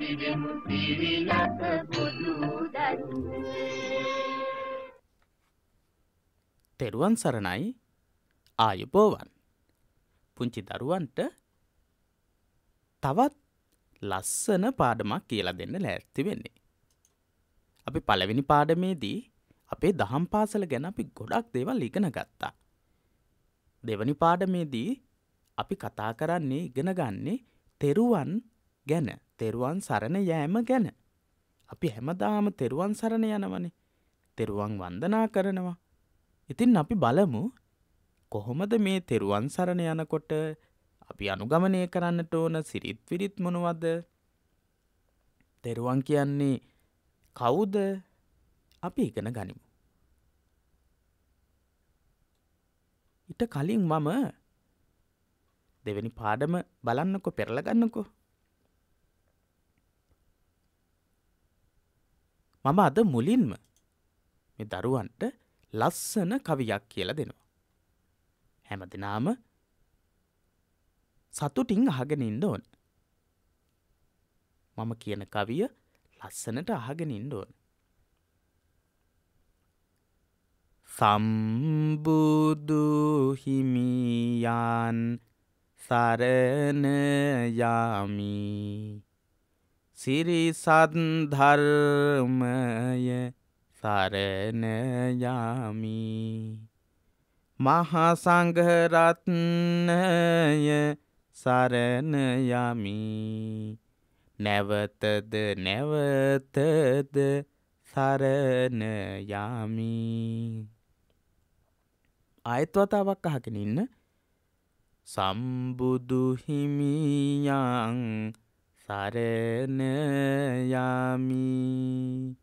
පිළිමු පිරිලක පොදු තෙරුවන් සරණයි ආයුබෝවන් පුංචි දරුවන්ට තවත් ලස්සන පාඩමක් කියලා දෙන්න ලෑස්ති වෙන්නේ. අපි පළවෙනි පාඩමේදී අපේ දහම් පාසල ගැන අපි ගොඩක් දේවල් ඉගෙන ගත්තා. දෙවනි පාඩමේදී අපි කතා කරන්නේ ඉගෙන ගන්නේ තෙරුවන් ගැන තෙරුවන් සරණ යෑම ගැන. අපි හැමදාම තෙරුවන් සරණ යනවනේ තෙරුවන් වන්දනා කරනවා. ඉතින් අපි බලමු කොහොමද මේ තෙරුවන් සරණ යනකොට අපි අනුගමනය කරන්නට ඕන සිරිත් විරිත් මොනවද තෙරුවන් කියන්නේ කවුද අපි ඉගෙන ගනිමු. ඉට කලින් මම දෙවැනි පාඩම බලන්නකො පෙරලගන්නකෝ මම අද මුලින්ම මේ දරුවන්ට ලස්සන කවියක් කියලා දෙනවා. හැම දෙනාම සතුටින් අහගෙන ඉන්න ඕන. මම කියන කවිය ලස්සනට අහගෙන ඉන්න ඕන. සම්බුදු හිමියන් සරණ යමි සිරි සද්ධර්මය සරණයාමි මහසංඝරත්නය සරණයමි නැවතද නැවතද සරණයමි අයත්වතාවක් අහගෙන ඉන්න සම්බුදු හිමියන් සරණයමි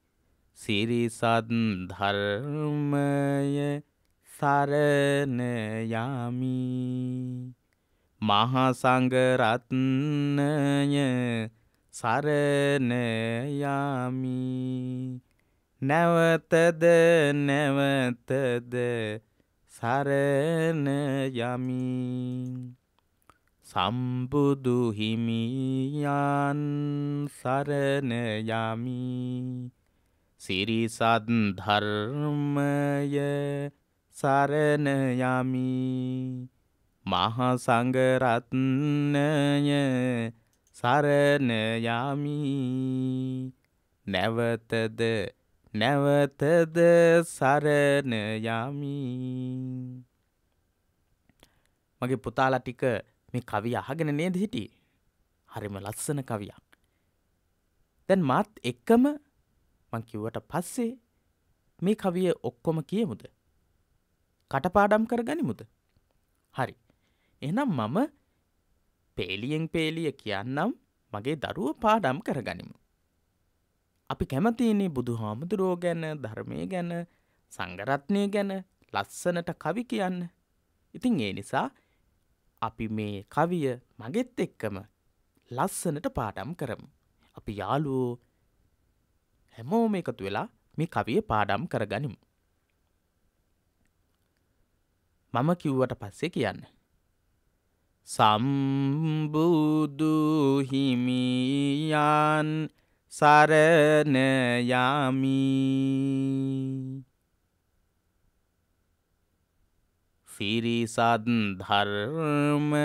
සිරිසත් ධර්මය සරණයමි මහසංගරත්නය සරණයමි නැවතද නැවතද සරණයමී සම්බුදු හිමියන් සරණ යමි සිරිසත් ධර්මය සරණ යමි මහා සංඝ රත්නය සරණ යමි නැවතද නැවතද සරණ යමි මගේ පුතාලා ටික මේ කවිය අහගෙන නේද හිටියේ. හරිම ලස්සන කවියක්. දැන් මාත් එක්කම මං කිව්වට පස්සේ මේ කවිය ඔක්කොම කියමුද? කටපාඩම් කරගනිමුද? හරි. එහෙනම් මම පේලියෙන් පේලිය කියන්නම් මගේ දරුව පාඩම් කරගනිමු. අපි කැමතිනේ බුදුහාමුදුරෝ ගැන, ධර්මයේ ගැන, සංගරත්නය ගැන ලස්සනට කවි කියන්න. ඉතින් ඒ නිසා අපි මේ කවිය මගෙත් එක්කම ලස්සනට පාඩම් කරමු. අපි යාලුවෝ හැමෝම එකතු වෙලා මේ කවිය පාඩම් කරගනිමු. මම කිව්වට පස්සේ කියන්න. සම්බුදුහිමියන් සරණයාමී සිරිසත් ධර්මය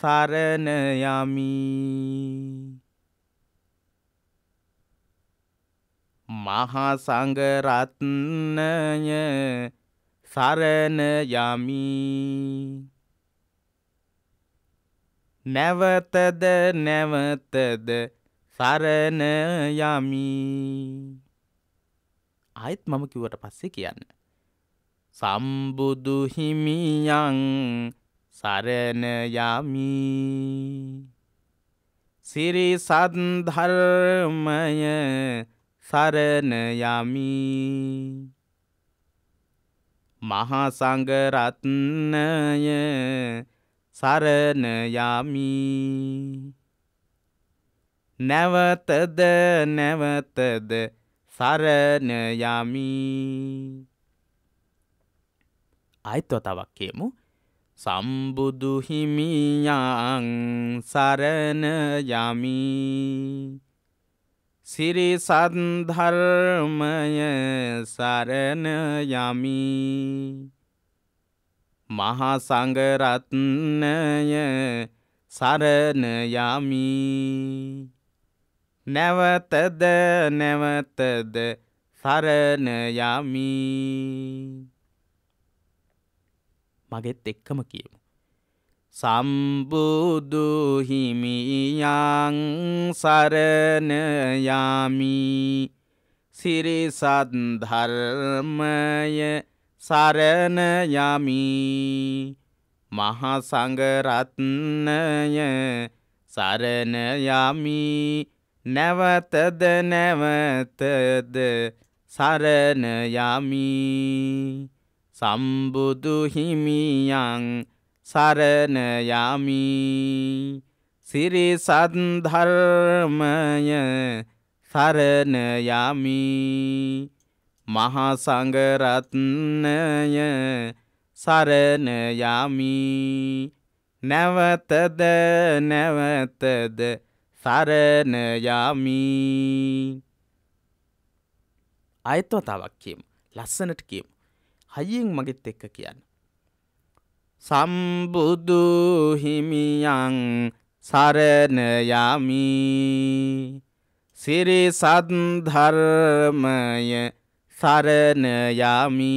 සරණ යමි මහා සංඝරත්නය සරණ යමි නැවතද නැවතද සරණ යමි ආයෙත් මම කිව්වට පස්සේ කියන්න සම්බුදු හිමියන් සරණ යමි සිරි සද්ධර්මය සරණ යමි මහා සංඝ රත්නය සරණ යමි නැවතද නැවතද සරණ යමි අයත්වතාවක් කියමු සම්බුදුහිමියන් සරණ යමි සිරි සන්ධර්මය සරණ යමි මහා සඟරත්නය සරණ යමි නැවතද නැවතද සරණ යමි මගෙත් එක්කම කියමු. සම්බුදුහිමියන් සරණයාමි සිරිසත්ධර්මය සරණයමි මහසඟරත්නය සරණයමි නැවතද නැවතද සරණයමී සම්බුදු හිමියන් සරණ යමි සිරිසත් ධර්මය සරණ යමි මහා සංඝ රත්නය සරණ යමි නැවතද නැවතද සරණ යමි අයත්වතාවක් කියමු ලස්සනට කියමු හයියෙන් මගෙත් එක්ක කියන්න. සම්බුදුහිමියන් සරණයමි සිරිසත්ධර්මය සරණයමි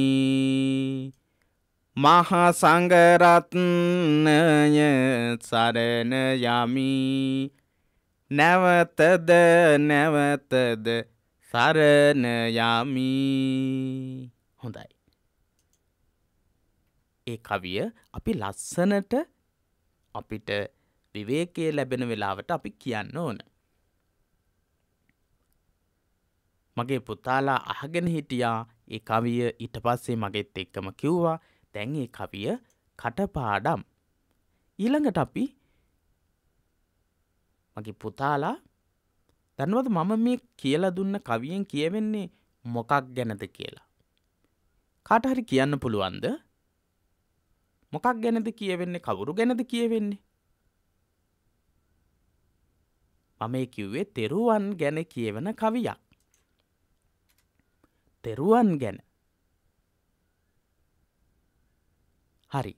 මහසඟරත්නය සරණයමි නැවතද නැවතද සරණයමි හොඳයි ඒ කවිය අපි ලස්සනට අපිට විවේකයේ ලැබෙන වෙලාවට අපි කියන්න ඕන. මගේ පුතාලා අහගෙන හිටියා ඒ කවිය ඊට පස්සේ මගෙත් එක්කම කිව්වා දැන් ඒ කවිය කටපාඩම්. ඊළඟට අපි මගේ පුතාලා දැන්වද මම මේ කියලා දුන්න කවියෙන් කියවෙන්නේ මොකක් ගැනද කියලා. කාටහරි කියන්න පුළුවන්ද? මොකක් ගැනද කියවෙන්නේ කවුරු ගැනද කියවෙන්නේ. මම කිව්වේ තෙරුවන් ගැන කියවන කවියක්. තෙරුවන් ගැන. හරි.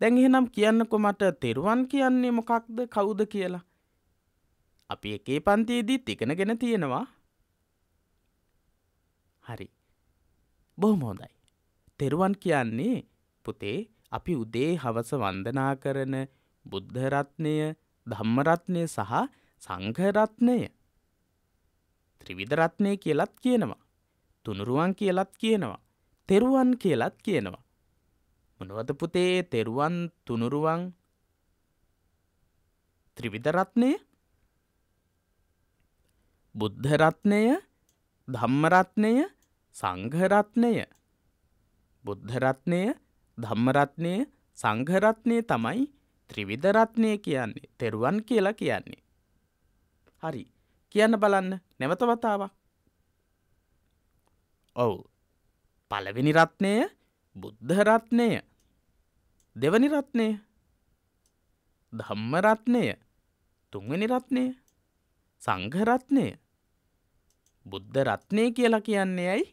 දැන් එහෙනම් කියන්නකො මට තෙරුවන් කියන්නේ මොකක්ද කවුද කියලා. අපි එකේ පන්තියේදීත් ඉගෙනගෙන තියෙනවා. හරි. බොහොම හොඳයි. තෙරුවන් කියන්නේ පුතේ අපි උදේ හවස වන්දනා කරන බුද්ධ රත්නය, ධම්ම රත්නය සහ සංඝ රත්නය. ත්‍රිවිධ රත්නය කියලත් කියනවා. තුනුරුවන් කියලත් කියනවා. තෙරුවන් කියලත් කියනවා. මොනවද පුතේ තෙරුවන් තුනුරුවන් ත්‍රිවිධ රත්නය බුද්ධ රත්නය ධම්ම රත්නය සංඝ රත්නය බුද්ධ රත්නය ධම්මරත්නය සංඝරත්නය තමයි ත්‍රිවිධරත්නය කියන්නේ තෙරුවන් කියලා කියන්නේ. හරි කියන්න බලන්න නැවතවතාවක්. ඔවු පළවෙනි රත්නය බුද්ධරත්නය දෙවනි රත්නය ධම්මරත්නය තුන්වැනි රත්නය සංඝරත්නය බුද්ධ රත්නය කියලා කියන්නේ ඇයි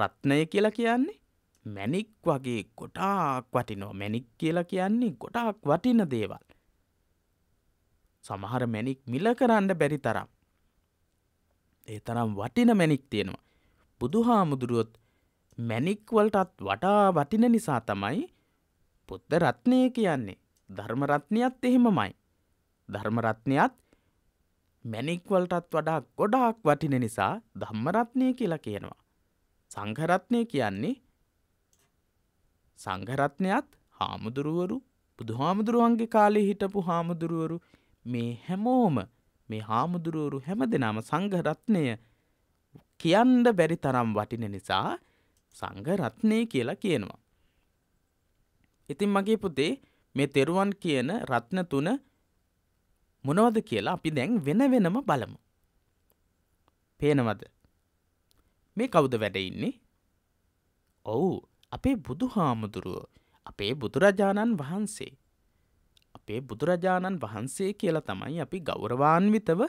රත්නය කියලා කියන්නේ මැණික් වගේ ගොඩාක් වටිනෝ මැණික් කියලා කියන්නේ ගොඩාක් වටින දේවල්. සමහර මැණික් මිල කරන්න බැරි තරම්. ඒ තරම් වටින මැණික් තියෙනවා. බුදුහාමුදුරුවොත් මැණික්වලටත් වඩා වටින නිසා තමයි බුද්ධ රත්නය කියන්නේ. ධර්ම රත්නයත් එහෙමමයි. ධර්ම රත්නයත් මැණික්වලටත් වඩා ගොඩාක් වටින නිසා ධම්ම රත්නය කියලා කියනවා. සංඝරත්නය කියන්නේ සංඝරත්නයත් හාමුදුරුවරු බුදුහාමුදුරුවන්ගේ කාලේ හිටපු හාමුදුරුවරු මේ හැමෝම මේ හාමුදුරුවරු හැම දෙනාම සංඝරත්නය කියන්න බැරි තරම් වටින නිසා සංඝරත්නය කියලා කියනවා. ඉතින් මගේ පුතේ මේ තෙරුවන් කියන රත්න තුන මොනවද කියලා අපි දැන් වෙන වෙනම බලමු. පේනවද? මේ කවුද වැඩඉන්නේ? ඔවු අපේ බුදු හාමුදුරුවෝ අපේ බුදුරජාණන් වහන්සේ. අපේ බුදුරජාණන් වහන්සේ කියලා තමයි අපි ගෞරවාන්විතව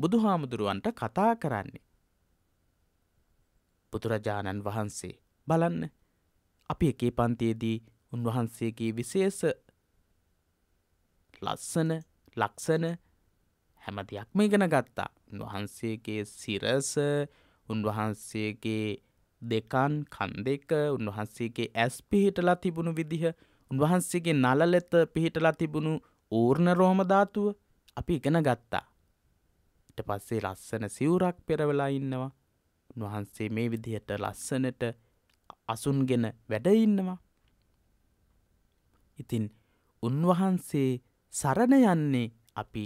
බුදු හාමුදුරුවන්ට කතා කරන්නේ. බුදුරජාණන් වහන්සේ බලන්න අපි එකේ පන්තියේදී උන්වහන්සේගේ විශේෂ ලස්සන ලක්ෂණ හැම දෙයක්ම ඉගෙන ගත්තා උන්වහන්සේගේ සිරස උන්වහන්සේගේ දෙකන් කන් දෙක උන්වහන්සේගේ ඇස් පිහිටලා තිබුණු විදිහ උන්වහන්සේගේ නලලෙත පිහිටලා තිබුණු ඌර්ණ රෝමධාතුව අපි ඉගෙන ගත්තා. ට පස්සේ ලස්සන සිවුරක් පෙරවෙලා ඉන්නවා උන්වහන්සේ මේ විදිහට ලස්සනට අසුන්ගෙන වැඩඉන්නවා. ඉතින් උන්වහන්සේ සරණ යන්නේ අපි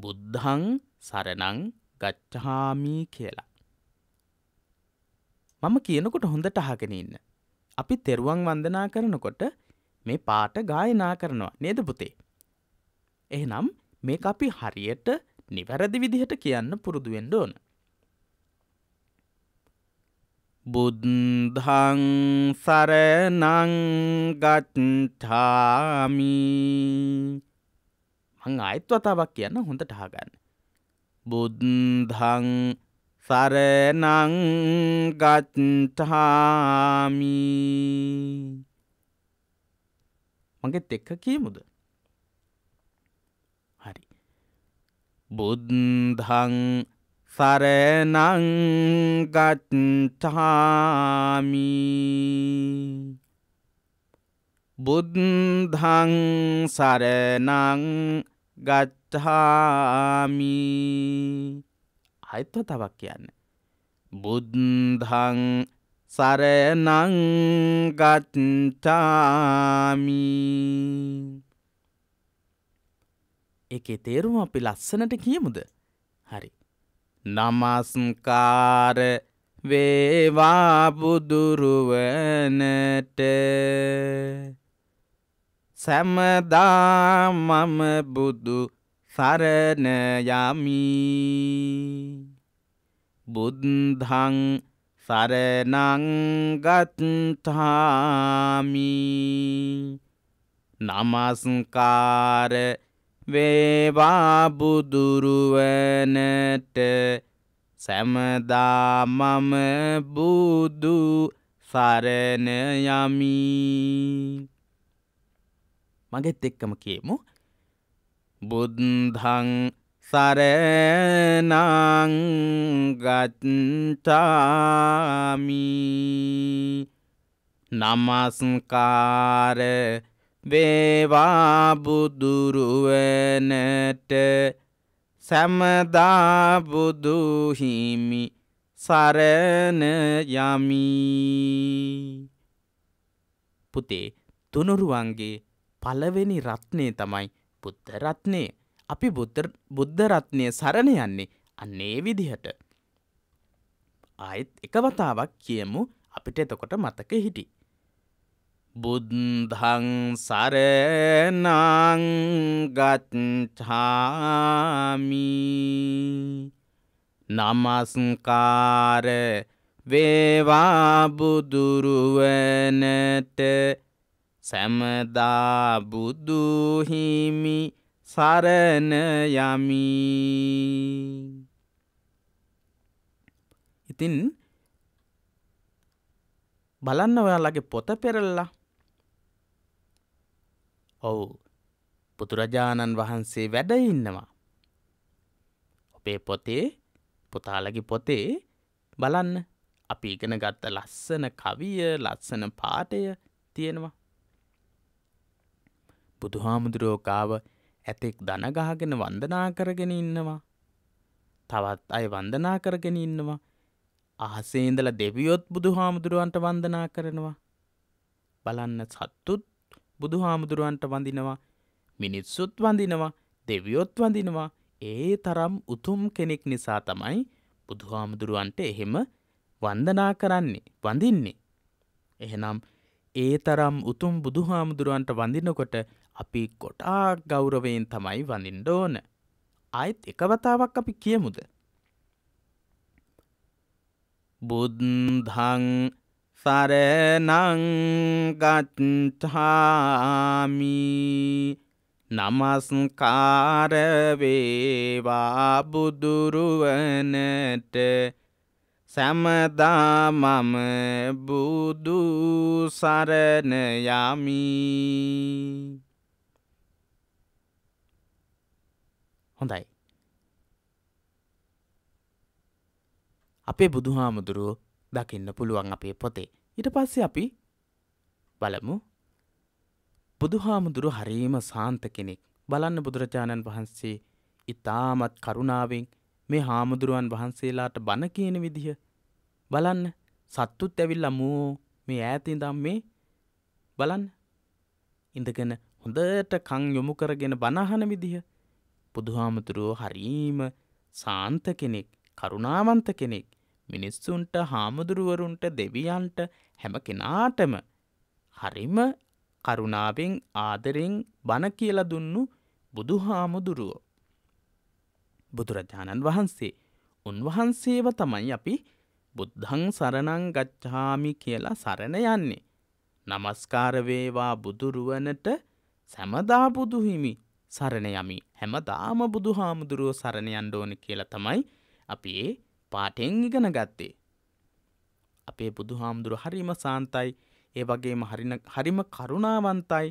බුද්ධං සරණං ගච්ඡාමී කියලා. මම කියනකොට හොඳට අහගෙන ඉන්න. අපි තෙරුවන් වන්දනා කරනකොට මේ පාට ගායනා කරනවා නේද පුතේ. එහෙනම් මේ අපි හරියට නිවැරදි විදිහට කියන්න පුරුදුුවෙන්ඩ ඕන. බුද්ධං සරනංගට්ඨාමි මං ආයත් වතාවක් කියන්න හොඳට හාගන්න. බුද්ධං සරණං ගත්තාමි මගෙත් එක්ක කියමුද හරි බුද්ධං සරණං ගත්තාමි බුද්ධං සරණං ගත්තාමි අයත්ව තවක් කියන්න. බුද්ධන් සරනංගත්චාමි එකේ තේරුම අපි ලස්සනට කියමුද හරි නමස්කාර වේවා බුදුරුවනට සැමදා මම බුදු සරණ යමි බුද්ධං සරණං ගත්තාමි නමස්කාර වේවා බුදුරුවනට සැමදා මම බුදු සරණ යමි මගෙත් එක්කම කියමු බුද්ධං සරනංගත්තාමි නමස්කාර වේවා බුදුරුවනට සැමදා බුදුහිමි සරණ යමි පුතේ තුනුරුවන්ගේ පළවෙනි රත්නේ තමයි බුද්ධ රත්නයේ. අපි බුද්ධ රත්නය සරණ යන්නේ අන්නේ විදිහට. ආයෙත් එක වතාවක් කියමු අපිට එතකොට මතක හිටි. බුද්ධං සරනංගත්හාමි නමස්කාර වේවා බුදුරුවනට සැමදා බුදුහිමි සරණ යමි ඉතින් බලන්න ඔයාලගේ පොත පෙරල්ලා ඔව් බුදුරජාණන් වහන්සේ වැඩ ඉන්නවා අපේ පොතේ පුතාලගේ පොතේ බලන්න අපි ඉගෙන ගත්ත ලස්සන කවිය ලස්සන පාටය තියෙනවා බුදුහාමුදුරුවෝ කාව ඇතෙක් දනගහගෙන වන්දනා කරගෙන ඉන්නවා. තවත් අය වන්දනා කරගෙන ඉන්නවා. අහසේ ඉඳලා දෙවියොත් බුදුහාමුදුරුවන්ට වන්දනා කරනවා. බලන්න සත්තුත් බුදුහාමුදුරුවන්ට වඳිනවා. මිනිස්සුත් වඳිනවා. දෙවියොත් වඳිනවා. ඒ තරම් උතුම් කෙනෙක් නිසා තමයි බුදුහාමුදුරුවන්ට එහෙම වන්දනා කරන්නේ වඳින්නේ. එහෙනම් ඒ තරම් උතුම් බුදුහාමුදුරුවන්ට වඳිනකොට අපි කොටා ගෞරවයෙන් තමයි වඳින් ඩෝන. අයිත් එකවතාවක් අපි කියමුද. බුද්ධන් සරනංගච්ඡාමි නමස්කාරවේවා බුදුරුවනට සැමදා මම බුදු සරණයමී හොඳයි. අපේ බුදුහාමුදුරුව දකින්න පුළුවන් අපේ පොතේ. ඊට පස්සේ අපි බලමු බුදුහාමුදුරු හරීම සාන්ත කෙනෙක් බලන්න බුදුරජාණන් වහන්සේ ඉතාමත් කරුණාවෙන් මේ හාමුදුරුවන් වහන්සේලාට බණ කියන විදිහ බලන්න සත්තුත් ඇවිල්ලා මූ මේ ඈතිඳම් මේ බලන්න ඉඳගෙන හොඳට කං යොමු කරගෙන බණහන විදිහ බුදුහාමුදුරුවෝ හරීම සාන්ත කෙනෙක් කරුණාවන්ත කෙනෙක් මිනිස්සුන්ට හාමුදුරුවරුන්ට දෙවියන්ට හැම කෙනාටම හරිම කරුණාවෙන් ආදරෙන් බණ කියල දුන්නු බුදුහාමුදුරුවෝ. බුදුරජාණන් වහන්සේ උන්වහන්සේව තමයි අපි බුද්ධං සරණං ගච්ඡාමි කියලා සරණ යන්නේ. නමස්කාරවේවා බුදුරුවනට සැමදා බුදුහිමි සරණ යමි. හැමදාම බුදු හාමුදුරුවෝ සරණ යන්න ඕන කියලා තමයි අපි ඒ පාටෙන් ඉගෙන ගත්තේ. අපේ බුදු හාමුදුරු හරිම සාන්තයි ඒ වගේම හරිම කරුණාවන්තයි.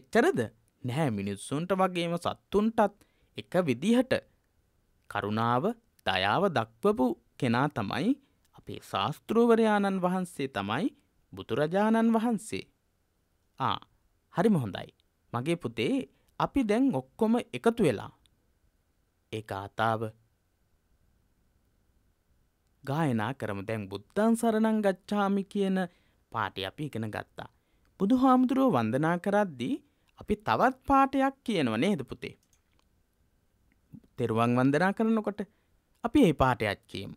එච්චරද නැහැ මිනිස්සුන්ට වගේම සත්තුන්ටත් එක විදිහට කරුණාව දයාව දක්වපු කෙනා තමයි අපේ ශාස්තෘවරයාණන් වහන්සේ තමයි බුදුරජාණන් වහන්සේ. ආ හරිම හොඳයි. මගේ පුතේ අපි දැන් ඔක්කොම එකතු වෙලා ඒ ආතාව ගායනා කරම දැන් බුද්ධන් සරණං ගච්ඡාමි කියන පාටි අපි ඉගෙන ගත්තා. බුදු හාමුදුරුව වන්දනා කරද්දී අපි තවත් පාටයක් කියනව නේද පුතේ. තෙරුවන් වන්දනා කරනකොට අපි ඒ පාටයක් කියමු.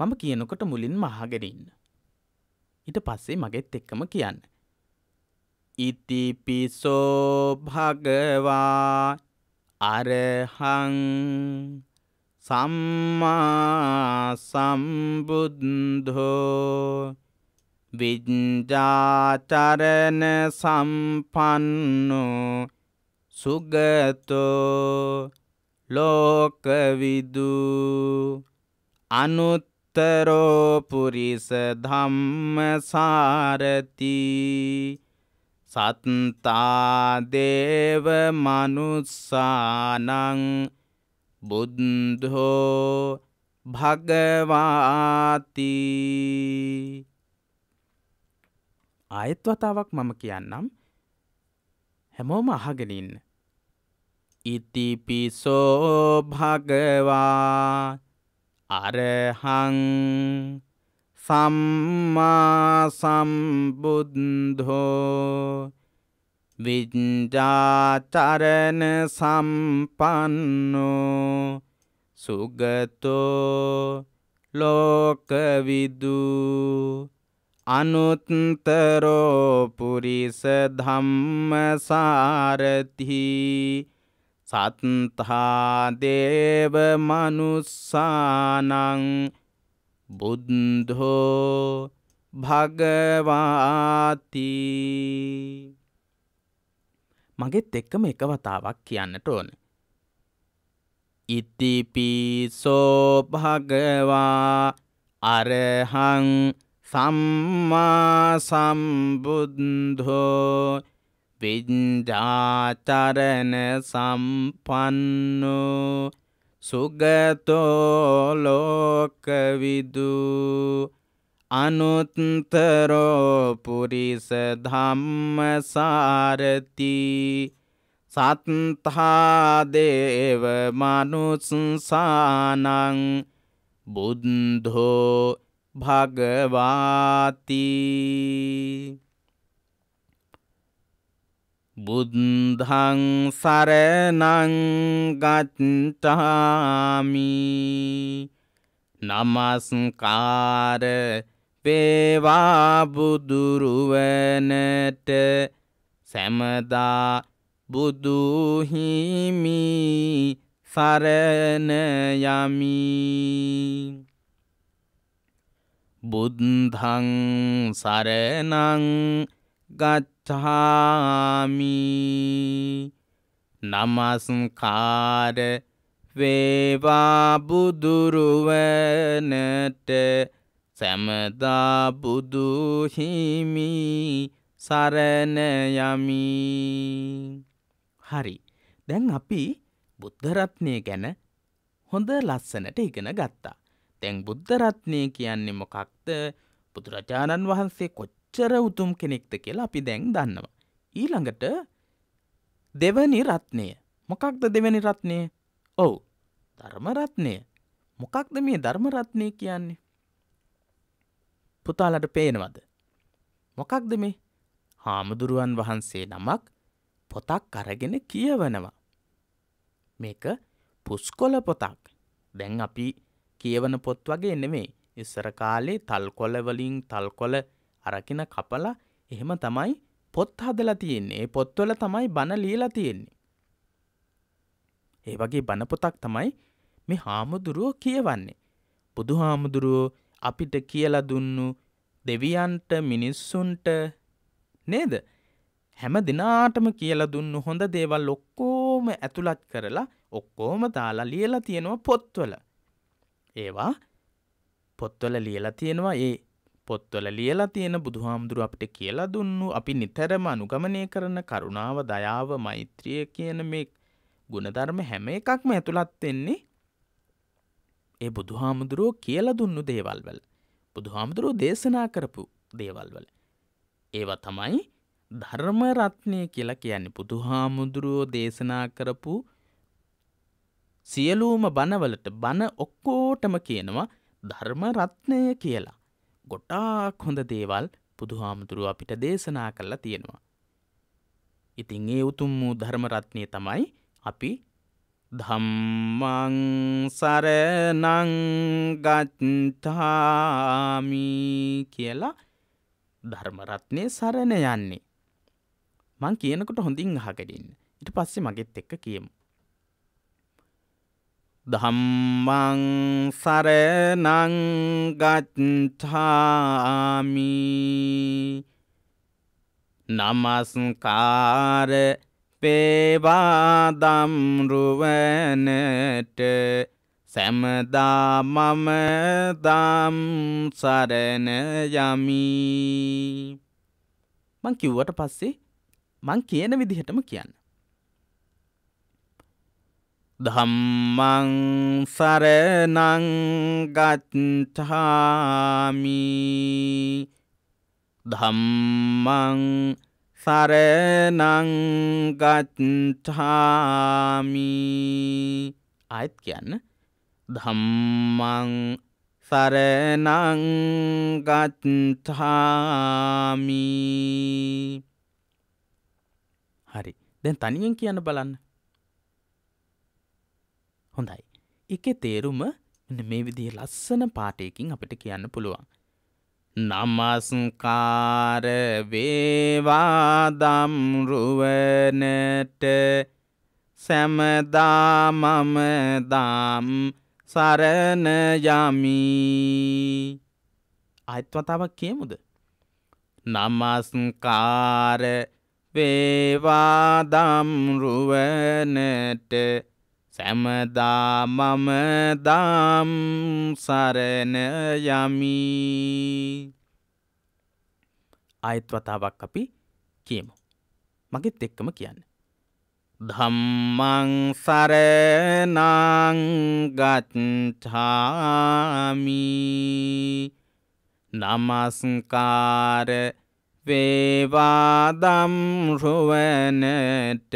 මම කියනකොට මුලින් මහාගෙන ඉන්න. ඊට පස්සේ මගෙත් එක්කම කියන්න. ඉතිපිසෝ භගවා අරහං සම්මා සම්බුද්ධෝ විඤ්ජාචරණ සම්පන්නෝ සුගතෝ ලෝකවිදු අනුත්තරෝ පුරිස ධම්මසාරති සත්තාදේව මනුස්සානං බුද්ධෝ භගවාති ආයෙත් වතාවක් මම කියන්නම් හැමෝම අහගෙන ඉන්න ඉතිපිසෝ භගවා අරහං සම්මා සම්බුද්ධෝ විජ්ජාචරණ සම්පන්නෝ සුගතෝ ලෝකවිදු අනුත්තරෝ පුරිස ධම්මසාරති සත්තා දේව මනුස්සානං බුද්ධෝ භගවාති මගෙත් එක්කම එක වතාවක් කියන්නට ඕන. ඉතිපිසෝ භගවා අරහං සම්මා සම්බුද්ධෝ විඤ්ජාචරණ සම්පන්නෝ සුගතෝ ලෝකවිදු අනුත්තරෝ පුරිස ධම්මසාරති සත්තාදේව මනුසංසානං බුද්ධෝ භගවාති බුද්ධං සරණං ගත්තාමි නමස්කාර වේවා බුදුරුවනට සැමදා බුදුහිමි සරණ යමි බුද්ධං සරණං ගත් ගච්ඡාමි නමස්කාර වේවා බුදුරුවනට සැමදා බුදුහිමි සරණ යමි හරි දැන් අපි බුද්ධරත්නය ගැන හොඳ ලස්සනට ඉගෙන ගත්තා. තැන් බුද්ධරත්නය කියන්නේ මොකක්ද බුදුරජාණන් වහන්සේ කොච්ච කොච්චර උතුම් කෙනෙක්ද කියලා අපි දැන් දන්නවා. ඊළඟට දෙවනි රත්නය. මොකක්ද දෙවැනි රත්නය? ඔව්. ධර්මරත්නය. මොකක්ද මේ ධර්මරත්නය කියන්නේ? පුතාලට පේනවද? මොකක්ද මේ? හාමුදුරුවන් වහන්සේ නමක් පොතක් අරගෙන කියවනවා. මේක පුස්කොල පොතක්. දැන් අපි කියවන පොත් වගේ නෙමේ. ඉස්සර කාලේ තල්කොළ වලින් තල්කොළ අරකින කපලා එහෙම තමයි පොත් හදලා තියෙන්නේ පොත්වල තමයි බණ ලියලා තියෙන්නේ. ඒ වගේ බණපොතක් තමයි මේ හාමුදුරුවෝ කියවන්නේ. බුදු හාමුදුරුවෝ අපිට කියලා දුන්නු දෙවියන්ට මිනිස්සුන්ට නේද හැම දෙනාටම කියලා දුන්නු හොඳ දේවල් ඔක්කෝම ඇතුළත් කරලා ඔක්කෝම දාලා ලියලා තියෙනවා පොත්වල. ඒවා පොත්වල ලියලා තියෙනවා ඒ පොත්වල ලියලා තියෙන බුදුහාමුදුරුව අපිට කියලා දුන්නු අපි නිතරම අනුගමනය කරන කරුණාව දයාව මෛත්‍රිය කියන මේ ගුණධර්ම හැම එකක්ම ඇතුළත් වෙන්නේ ඒ බුදුහාමුදුරුවෝ කියල දුන්නු දේවල් වල බුදුහාමුදුරුවෝ දේශනා කරපු දේවල් වල ඒව තමයි ධර්මරත්නය කියලා කියන්නේ බුදුහාමුදුරුවෝ දේශනා කරපු සියලූම බණවලට බණ ඔක්කෝටම කියනවා ධර්මරත්නය කියලා ගොටාක් හොඳ දේවල් බුදුහාමුදුරුව අපිට දේශනා කරලා තියෙනවා. ඉතින් ඒ උතුම් වූ ධර්මරත්නය තමයි අපි ධම්මං සරනංගත්තාමි කියලා ධර්මරත්නය සරණ යන්නේ. මං කියනකොට හොඳින් අහකඩින්න ඉට පස්සේ මගෙත් එක්ක කියමු. ධම්මං සරණං ගච්ඡාමි නමස්කාර පේවා දම්රුවනට සැමදා මම දම් සරණ යමි මං කිව්වට පස්සේ මං කියන විදිහටම කියන්න ධම්මං සරණං ගච්ඡාමි ධම්මං සරණං ගච්ඡාමි ආයත් කියන්න ධම්මං සරණං ගච්ඡාමි හරි දැන් තනියෙන් කියන්න බලන්න හොඳයි. එක තේරුම මේ විදිහ ලස්සන පාටයකින් අපිට කියන්න පුළුවන්. නමස්කාර වේවාදම්රුවනට සැමදාමමදම් සරණයමී අයත්වතාවක් කියමුද. නමස්කාර වේවාදම්රුවනට සැමදා මම දම් සරණ යමි අයත් වතාවක් අපි කියමු මගෙත් එක්කම කියන්න ධම්මං සරණං ගච්ඡාමි නමස්කාර වේවා ධම්රුවනට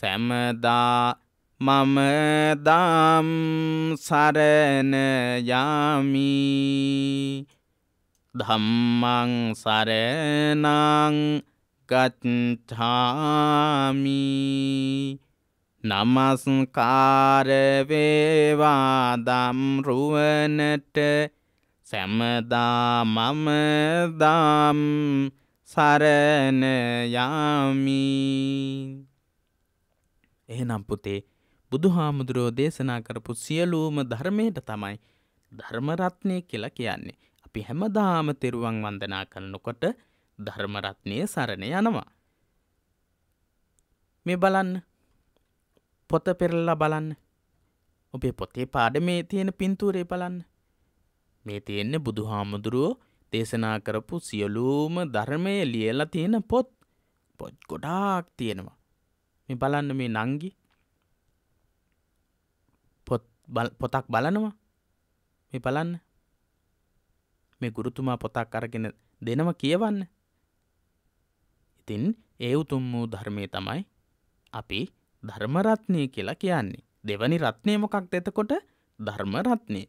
සැමදා මම දම් සරණ යමි ධම්මං සරණං ගච්ඡාමි නමස්කාර වේවා ධම්රුවනට සැමදා මම දම් සරණ යමි එහෙනම් පුතේ බුදුහාමුදුරෝ දේශනා කරපු සියලූම ධර්මයට තමයි ධර්මරත්නය කියලා කියන්නේ. අපි හැමදාම තෙරුවන් වන්දනා කරනකොට ධර්මරත්නය සරණ යනවා. මේ බලන්න පොත පෙරල්ලා බලන්න ඔබේ පොතේ පාඩමේ තියෙන පින්තූරේ බලන්න මේ තියෙන්නේ බුදුහාමුදුරුවෝ දේශනා කරපු සියලූම ධර්මය ලියලා තියෙන පොත් පොත් ගොඩාක් තියෙනවා මේ බලන්න මේ නංගි පොතක් බලනවා මේ බලන්න මේ ගුරුතුමා පොතක් අරගෙන දෙනව කියවන්න ඉතින් ඒ උතුම් වූ ධර්මය තමයි අපි ධර්මරත්නය කියලා කියන්නේ දෙවනි රත්නය මොකක් දෙතකොට ධර්මරත්නය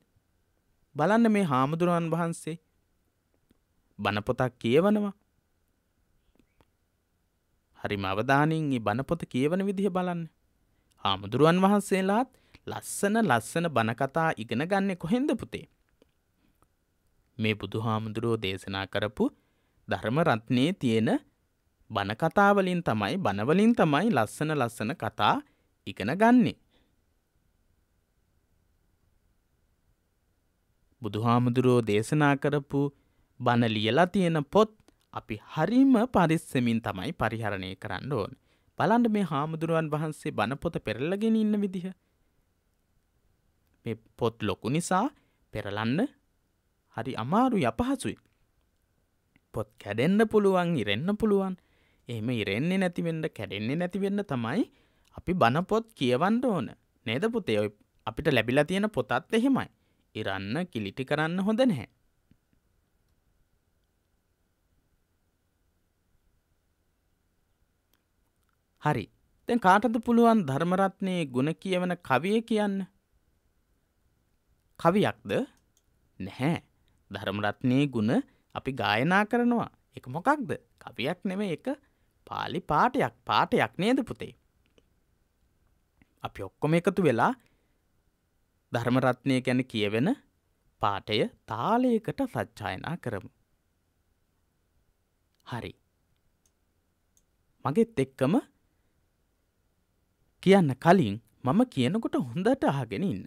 බලන්න මේ හාමුදුරුවන් වහන්සේ බණපොතක් කියවනවා හරිම අවධානින් ඒ බණපොත කියවන විදිහ බලන්න හාමුදුරුවන් වහන්සේලාත් ලස්සන ලස්සන බනකතා ඉගෙන ගන්න කොහෙන්ද පුතේ. මේ බුදුහාමුදුරුවෝ දේශනා කරපු ධර්මරත්නයේ තියෙන බනකතාවලින් තමයි බනවලින් තමයි ලස්සන ලස්සන කතා ඉගෙන ගන්නේ. බුදුහාමුදුරුවෝ දේශනා කරපු බණ ලියලා තියෙන පොත් අපි හරිම පරිස්සමින් තමයි පරිහරණය කරන්න ඕන. බලන්න මේ හාමුදුරුවන් වහන්සේ බණ පොත පෙරලගෙන ඉන්න විදිහ. මේ පොත් ලොකු නිසා පෙරලන්න හරි අමාරුයි අපහසුයි. පොත් කැඩෙන්න්න පුළුවන් ඉරෙන්න්න පුළුවන් එහෙම ඉරෙන්නේ නැතිවෙන්න කැඩෙන්නේ නැතිවෙන්න තමයි අපි බණපොත් කියවන්ඩ ඕන නේද පුතේ ඔයි අපිට ලැබිලා තියෙන පොතත් එහෙමයි ඉරන්න කිලිටි කරන්න හොඳ නැහැ. හරි තැන් කාටද පුළුවන් ධර්මරත්නයේ ගුණ කියවන කවිය කියන්න කවියක්ද නැහැ ධර්මරත්නය ගුණ අපි ගායනා කරනවා එක මොකක්ද කවියක් නෙම එක පාලි පාටයක් පාටයක් නේද පුතේ. අපි ඔක්කොම එකතු වෙලා ධර්මරත්නය ගැන කියවෙන පාටය තාලයකට රච්චායනා කරමු. හරි. මගෙත් එක්කම කියන්න කලින් මම කියනකොට හොඳට අහගෙන ඉන්න.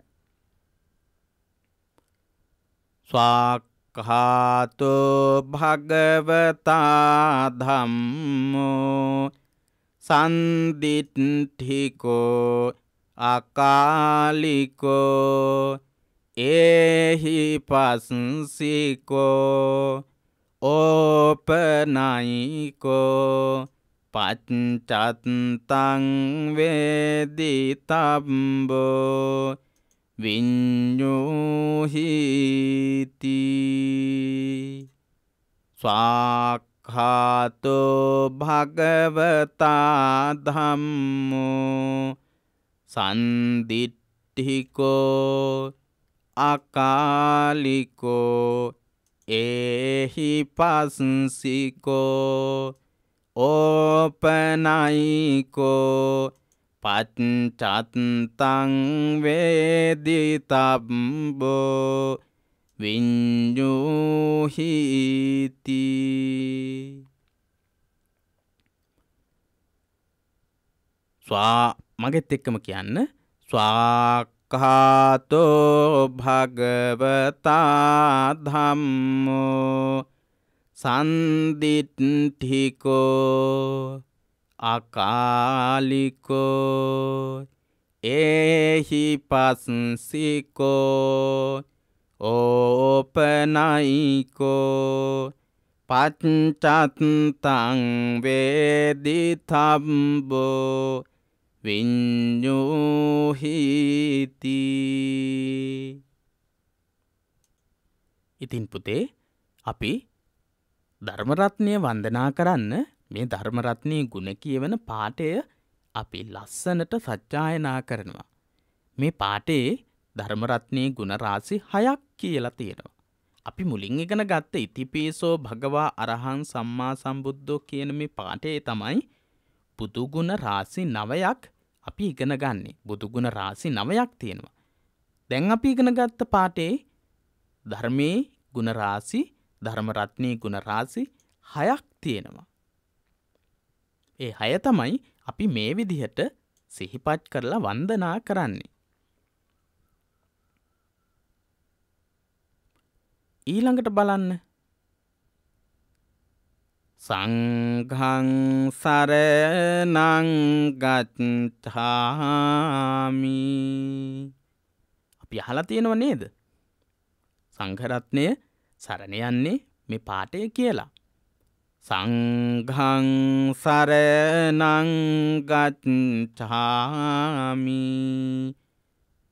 ස්වාක්හාතු භගවතා ධම්මෝ සන්දිට්ඨිකෝ අකාලිකෝ ඒහි පස්සසිකෝ ඕපනයිකෝ පච්චත්තං වේදි තම්බෝ විඤ්ඤෝහිති ස්වාක්ඛාතෝ භගවතා ධම්මෝ සන්දිට්ඨිකෝ අකාලිකෝ ඒහි පස්සසිකෝ ඕපනයිකෝ පච්චත්තං වේදිතබ්බෝ විඤ්ඤෝහිති ස්වා මගෙත් එක්කම කියන්න ස්වාක්ඛාතෝ භගවතා ධම්මෝ සන්දිට්ඨිකෝ අකාලිකෝ ඒහි පස්සිකෝ ඕපනයිකෝ පච්චත්තං වේදි තම්බෝ විඤ්ඤෝහිති ඉතින් පුතේ අපි ධර්ම රත්නය වන්දනා කරන්න මේ ධර්මරත්නී ගුණ කියවන පාටය අපි ලස්සනට සජ්ජායනා කරනවා. මේ පාටේ ධර්මරත්නී ගුණරාසි හයක් කියලා තියෙනවා. අපි මුලින් එකන ගත්ත ඉතිපේසෝ භගවා අරහන් සම්මා සම්බුද්ධෝ කියන මේ පාටේ තමයි බුදුගුණ රාසි නවයක් අපි ඉගෙන ගන්නේ බුදුගුණ රාසි නවයක් තියෙනවා. දැන් අපි ඉගෙන ගත්ත පාටේ ධර්මයේ ගුණරාසි ධර්මරත්නී ගුණරාසි හයක් තියෙනවා. ඒ හය තමයි අපි මේ විදිහට සිහිපත් කරලා වන්දනා කරන්නේ. ඊළඟට බලන්න සංඝං සරණං ගච්ඡාමි අපි අහලා තියෙනව නේද සංඝ රත්නය සරණ යන්නේ මේ පාඩේ කියලා සංඝං සරණං ගච්ඡාමි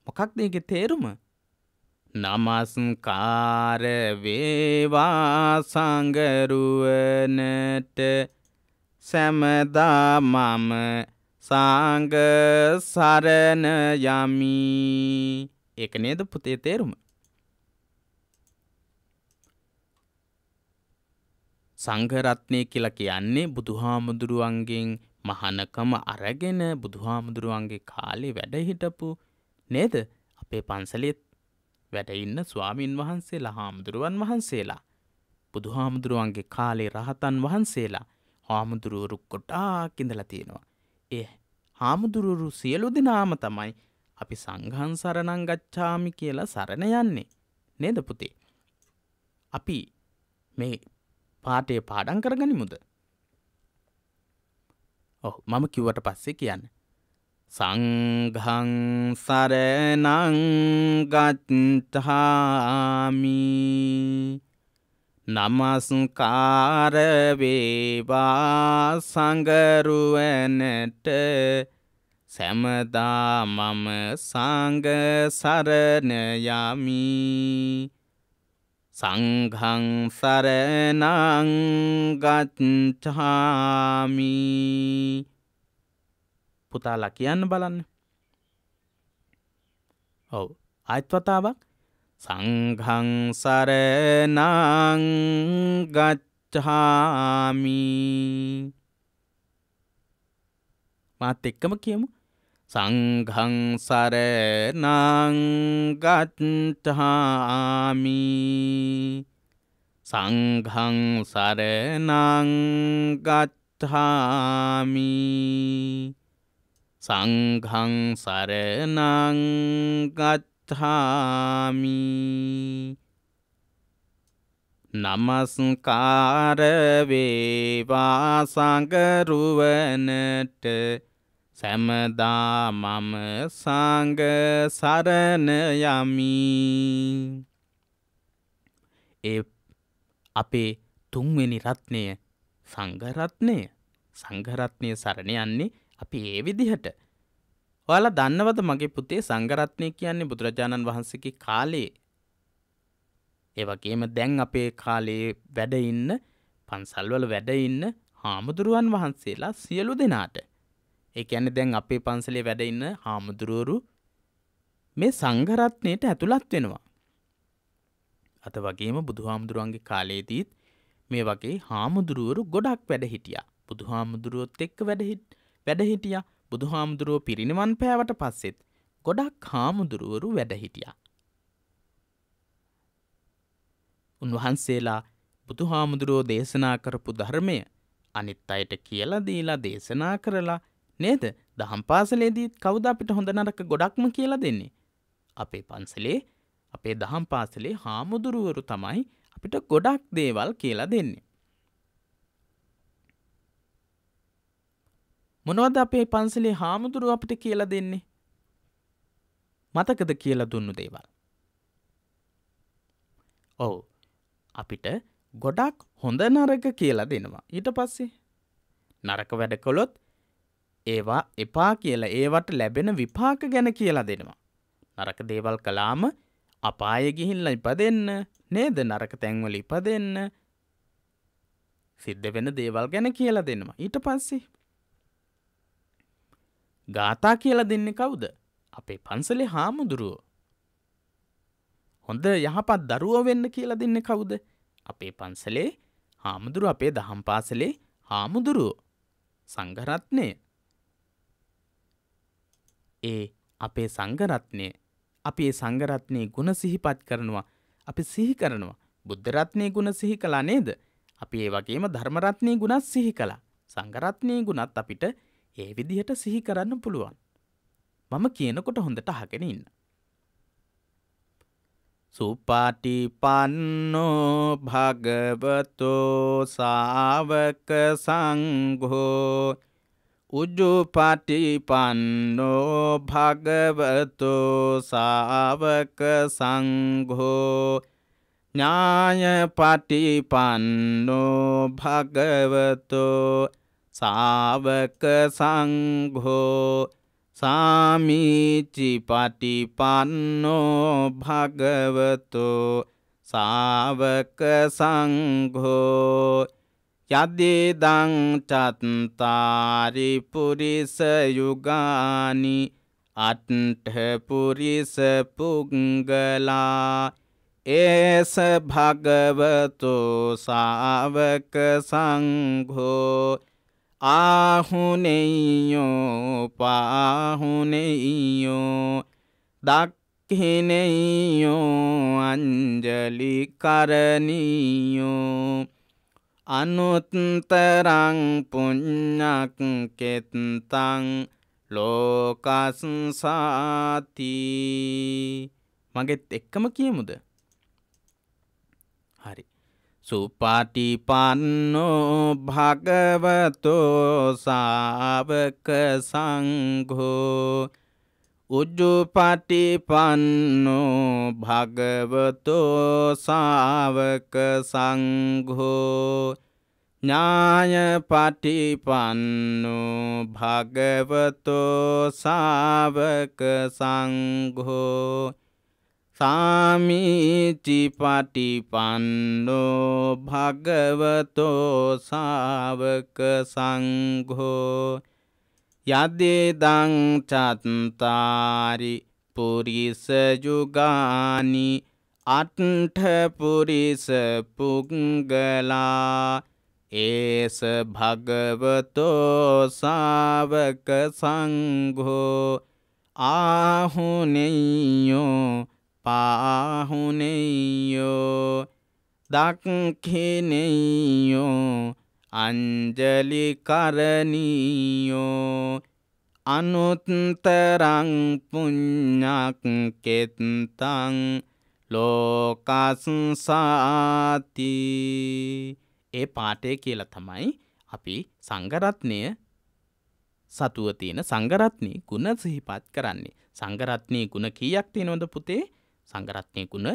මොකක්ද ඒකේ තේරුම? නමස්කාර වේවා සංගරුවනට සැමදා මම සංඝ සරණ යමි. ඒක නේද පුතේ තේරුම? සංඝරත්නය කියලා කියන්නේ බුදුහාමුදුරුවන්ගෙන් මහනකම අරගෙන බුදුහාමුදුරුවන්ගේ කාලේ වැඩහිටපු නේද අපේ පන්සලෙත් වැඩඉන්න ස්වාමීන් වහන්සේලා හාමුදුරුවන් වහන්සේලා. බුදුහාමුදුරුවන්ගේ කාලේ රහතන් වහන්සේලා හාමුදුරුවරු කොටාක් ඉඳලා තියෙනවා. ඒ හාමුදුරුවරු සියලු දෙනාම තමයි අපි සංඝන් සරණං ගච්ඡාමි කියලා සරණ යන්නේ. නේද පුතේ. අපි මේ පාටේ පාඩන් කරගනිමුද. ඔහ මම කිව්වට පස්සේ කියන්න. සංඝං සරණං ගත්තාමි නමස්කාර වේවා සංගරුවනට සැමදා මම සංඝ සරණ යමි සංඝං සරණං ගච්ඡාමි පුතාලා කියන්න බලන්න. ඔව් ආයත් වතාවක් සංඝං සරණං ගච්ඡාමි මාත් එක්කම කියමු සංඝං සරණං ගත්තාමි සංඝං සරණං ගත්තාමි සංඝං සරණං ගත්තාමි නමස්කාර වේවා සංගරුවනට සැමදා මම සංග සරණ යමි. ඒ අපේ තුන්වෙනි රත්නය සංඝරත්නය සංඝරත්නය සරණ යන්නේ අපි ඒ විදිහට. ඔයාලා දන්නවද මගේ පුතේ සංඝරත්නය කියන්නේ බුදුරජාණන් වහන්සේගේ කාලේ. ඒ වගේම දැන් අපේ කාලේ වැඩ ඉන්න පන්සල්වල වැඩ ඉන්න හාමුදුරුවන් වහන්සේලා සියලු දෙනාට ඒ කියන්නේ දැන් අපේ පන්සලේ වැඩ ඉන්න හාමුදුරුවරු මේ සංඝරත්නයට ඇතුළත් වෙනවා. අත වගේම බුදුහාමුදුරුවන්ගේ කාලේදීත් මේ වගේ හාමුදුරුවරු ගොඩක් වැඩ හිටියා. බුදුහාමුදුරුවොත් එක්ක වැඩ වැඩ හිටියා. බුදුහාමුදුරුව පිරිනිවන් පෑවට පස්සෙත් ගොඩක් හාමුදුරුවරු වැඩ හිටියා. උන්වහන්සේලා බුදුහාමුදුරුවෝ දේශනා කරපු ධර්මය අනිත් අයට කියලා දීලා දේශනා කරලා නේද දහම් පාසලේදීත් කවුද අපිට හොඳ නරක ගොඩක්ම කියලා දෙන්නේ. අපේ පන්සලේ අපේ දහම් පාසලේ හාමුදුරුවරු තමයි අපිට ගොඩක් දේවල් කියලා දෙන්නේ. මොනවද අපේ පන්සලේ හාමුදුරුව අපිට කියලා දෙන්නේ. මතකද කියලා දුන්නු දේවල්. ඔවු අපිට ගොඩක් හොඳ නරක කියලා දෙනවා ඊට පස්සේ. නරක වැඩ කොළොත් ඒවා එපා කියලා ඒවට ලැබෙන විපාක ගැන කියලා දෙනවා. නරක දේවල් කලාම අපාය ගිහිල්ල ඉපදෙන්න නේද නරක තැන්වල ඉපදෙන්න සිද්ධ වෙන දේවල් ගැන කියලා දෙනවා ඊට පස්සේ. ගාථා කියලා දෙන්නේ කවුද අපේ පන්සලේ හාමුදුරුවෝ. හොඳ යහපත් දරුවෝ වෙන්න කියලා දෙන්නේ කවුද අපේ පන්සලේ හාමුදුරු අපේ දහම් පාසලේ හාමුදුරුවෝ සංගරත්නය ඒ අපේ සංගරත්නය අපි ඒ සංගරත්නයේ ගුණ සිහිපත් කරනවා අපි සිහි කරනවා බුද්ධරත්නය ගුණ සිහි කලා නේද අපි ඒ වගේම ධර්මරත්නය ගුණත් සිහි කලා සංගරත්නය ගුණත් අපිට ඒ විදිහට සිහි කරන්න පුළුවන් මම කියනකොට හොඳට අහගෙන ඉන්න සුපාටි පන්නෝ භගවතෝ සාවක සංගෝ උජුපටිපන්නෝ භගවතු සාවක සංඝෝ ඥායපටිපන්නෝ භගවතු සාවක සංඝෝ සාමීචි පටිපන්නෝ භගවතු සාවක සංඝෝ යදිදං චත්තාරි පුරිස යුගානි අට්ඨ පුරිස පුංගලා ඒස භගවතු සාවක සංඝෝ ආහුනෙයෝ පාහුනෙයෝ දක්ඛිනෙයෝ අංජලි කරණියෝ අනුත්තරං පුඤ්ඤක් කෙත්තං ලෝකස්සාති මගෙත් එක්කම කියමුද හරි සුපාටිපන්නෝ භගවතෝ සාවක සංඝෝ උජුපටිපන්නෝ භගවතෝ සාවක සංඝෝ ඥායපටිපන්නෝ භගවතෝ සාවක සංඝෝ සාමීචිපටිපන්නෝ භගවතෝ සාවක සංඝෝ යදේදං චත්තාරි පුරිස යුගානි අට්ඨ පුරිස පුංගලා ඒස භගවතෝ සාවක සංඝෝ ආහුනෙයෝ පාහුනෙයෝ දක්ඛිනෙයෝ අංජලි කරණීයෝ අනුත්තරං පුඤ්ඤක් කෙත්තං ලෝකස්සාති ඒ පාඨය කියලා තමයි අපි සංගරත්නය සතුව තියෙන සංගරත්නී ಗುಣ සිහිපත් කරන්නේ සංගරත්නී ಗುಣ කීයක් තියෙනවද පුතේ සංගරත්නී ಗುಣ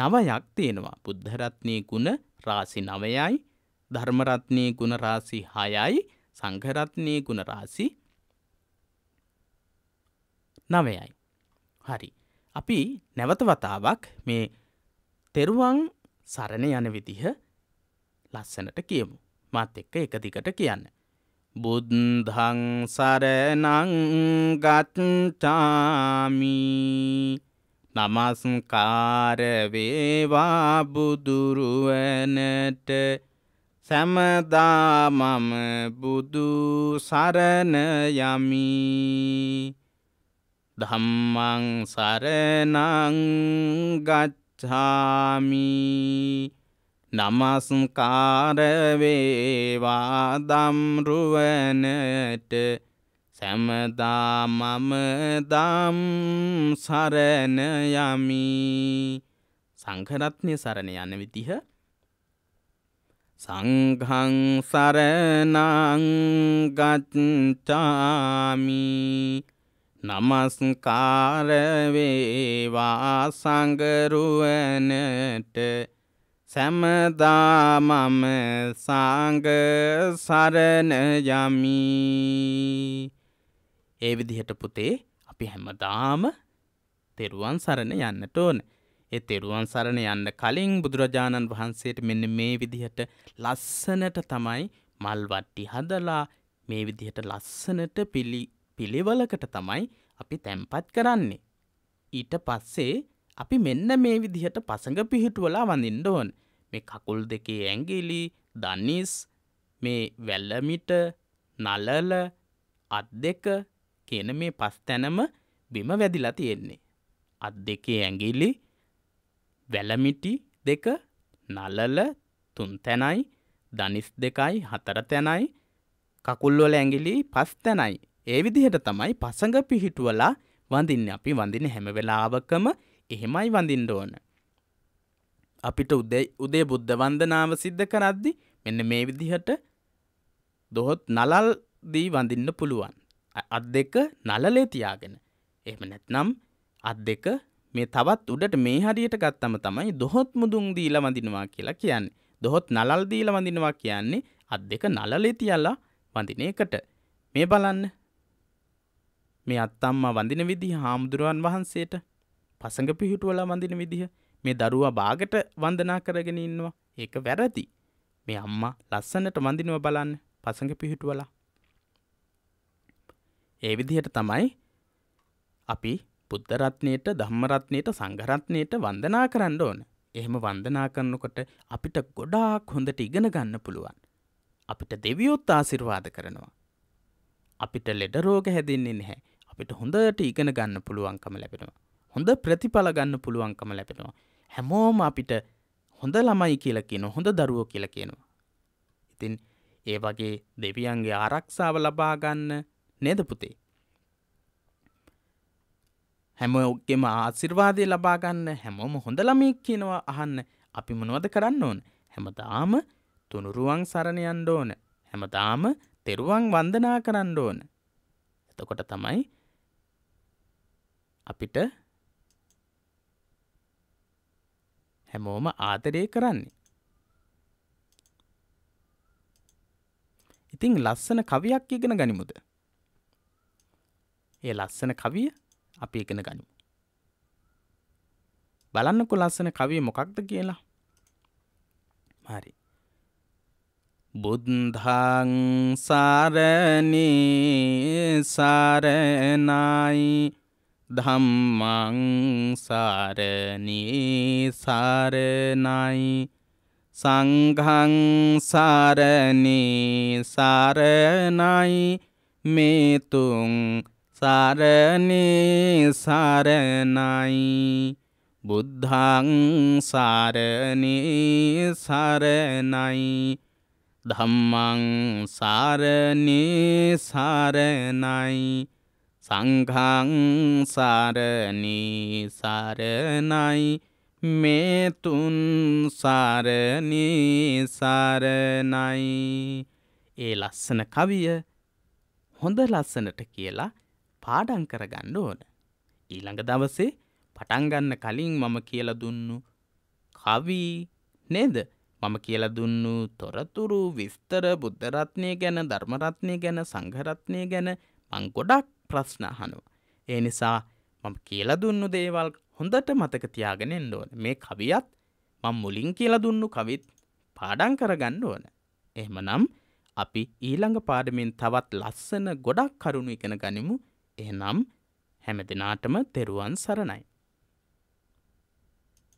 නවයක් තියෙනවා බුද්ධ රත්නී ಗುಣ රාශි 9යි ධර්මරත්නයේ ගුණරාසි හයයි සංඝරත්නයේ ගුණරාසි නවයයි. හරි. අපි නැවත වතාවක් මේ තෙරුවන් සරණ යන විදිහ ලස්සනට කියමු. මත් එක්ක එක දිගට කියන්න. බුද්ධං සරණං ගත්තාමි නමස්කාර වේවා බුදුරුවනට සැමදා මම බුදු සරණ යමි ධම්මං සරණං ගච්ඡාමි නමස්කාර වේවා ධම්රුවනට සැමදා මම දම් සරණ යමි සංඝරත්නය සරණ යන විදිහ සංඝං සරණං ගච්ඡාමි නමස්කාර වේවා සංගරුවනට සැමදා මම සංඝ සරණ යමි ඒ විදිහට පුතේ අපි හැමදාම තෙරුවන් සරණ යන්නට ඕනේ ඒ තෙරුවන් සරණ යන්න කලින් බුදුරජාණන් වහන්සේට මෙන්න මේ විදිහට ලස්සනට තමයි මල්වට්ටි හදලා මේ විදිහට ලස්සනට පිළි පිළිවලකට තමයි අපි තැම්පත් කරන්නේ. ඊට පස්සේ අපි මෙන්න මේ විදිහට පසඟ පිහිටුවලා වඳින්න ඕන. මේ කකුල් දෙකේ ඇඟිලි, දනිස්, මේ වැල්ලමිට, නලල, අත් දෙක කියන මේ පස් තැනම බිම වැදිලා තියෙන්නේ. අත් දෙකේ ඇඟිලි වැලමිටි දෙක නලල තුන්තැනයි දනිස් දෙකයි හතර තැනයි කකුල්වල ඇඟිලි පස් තැනයි. ඒ විදිහට තමයි පසඟ පිහිටුවලා වඳින්න අපි වඳින හැම වෙලාවකම එහෙමයි වඳින්න ඕන. අපිට උදේ උදේ බුද්ධ වන්දනාව සිද්ධ කරද්දි මෙන්න මේ විදිහට දොහොත් නලල් දී වඳින්න පුළුවන්. අත් දෙක නලලේ තියාගෙන. එහෙම නැත්නම් අත් දෙක මේ තවත් උඩට මේ හරියට ගත්තම තමයි දොහොත් මුදුන් දීලා වඳිනවා කියලා කියන්නේ. දොහොත් නලල් දීලා වඳිනවා කියන්නේ අත් දෙක නලලේ තියලා වඳින එකට. මේ බලන්න. මේ අත්තම්මා වඳින විදිහ හාමුදුරුවන් වහන්සේට පසඟ පිහිටුවලා වඳින විදිහ මේ දරුවා බාගට වන්දනා කරගෙන ඉන්නවා. ඒක වැරදි. මේ අම්මා ලස්සනට වඳිනවා බලන්න පසඟ පිහිටුවලා. ඒ විදිහට තමයි අපි බුද්ධරත්නයට ධම්මරත්නයට සංඝරත්නයට වන්දනා කරන්න ඕන. එහෙම වන්දනා කරනකොට අපිට ගොඩාක් හොඳට ඉගෙන ගන්න පුළුවන්. අපිට දෙවියොත් ආසිර්වාද කරනවා. අපිට ලෙඩ රෝග හැදින්නේ නැහැ. අපිට හොඳට ඉගෙන ගන්න පුළුවන්කම ලැබෙනවා. හොඳ ප්‍රතිඵල ගන්න පුළුවන්කම ලැබෙනවා. හැමෝම අපිට හොඳ ළමයි කියලා කියනවා. හොඳ දරුවෝ කියලා කියනවා. ඉතින් ඒ වගේ දෙවියන්ගේ ආරක්ෂාව ලබා ගන්න නේද පුතේ? හැමෝගෙම ආසිර්වාදය ලබාගන්න හැමෝම හොඳ ළමයෙක් කියනවා අහන්න අපි මොනවද කරන්න ඕන හැමදාම තුනුරුවන් සරණයන්ඩ ඕන හැමදාම තෙරුවන් වන්දනා කරන්න ඕන එතකොට තමයි අපිට හැමෝම ආදරය කරන්නේ ඉතිං ලස්සන කවියක් ඉගෙන ගනිමුද ඒ ලස්සන කවිය අපි එකන ගනිමු. බලන්නකො ලස්සන කවිය මොකක්ද කියලා හරි බුද්ධං සාරණී සාරණයි ධම්මං සාරණී සාරණයි සංඝං සාරණී සාරණයි මේ තුන් සරණේ සරණයි බුද්ධං සරණේ සරණයි ධම්මං සරණේ සරණයි සංඝං සරණේ සරණයි මේ තුන් සරණේ සරණයි ඒ ලස්සන කවිය හොඳ ලස්සනට කියලා පාඩම් කරගන්න ඕන. ඊළඟ දවසේ පටන්ගන්න කලින් මම කියල දුන්නු කවී නේද මම කියල දුන්නු තොරතුරු විස්තර බුද්ධරත්නය ගැන ධර්මරත්නය ගැන සංඝරත්නය ගැන මං ගොඩක් ප්‍රශ්න අහනවා. ඒ නිසා මම කියල දුන්නු දේවල් හොඳට මතක තියාගෙන එන්න ඕන මේ කවියත් මං මුලින් කියල දුන්නු කවිත් පාඩං කරගන්න ඕන. එහෙමනම් අපි ඊළඟ පාඩමින් තවත් ලස්සන ගොඩක් කරුණු ඉගෙන ගනිමු එහෙනම් හැම දෙනාටම තෙරුවන් සරණයි.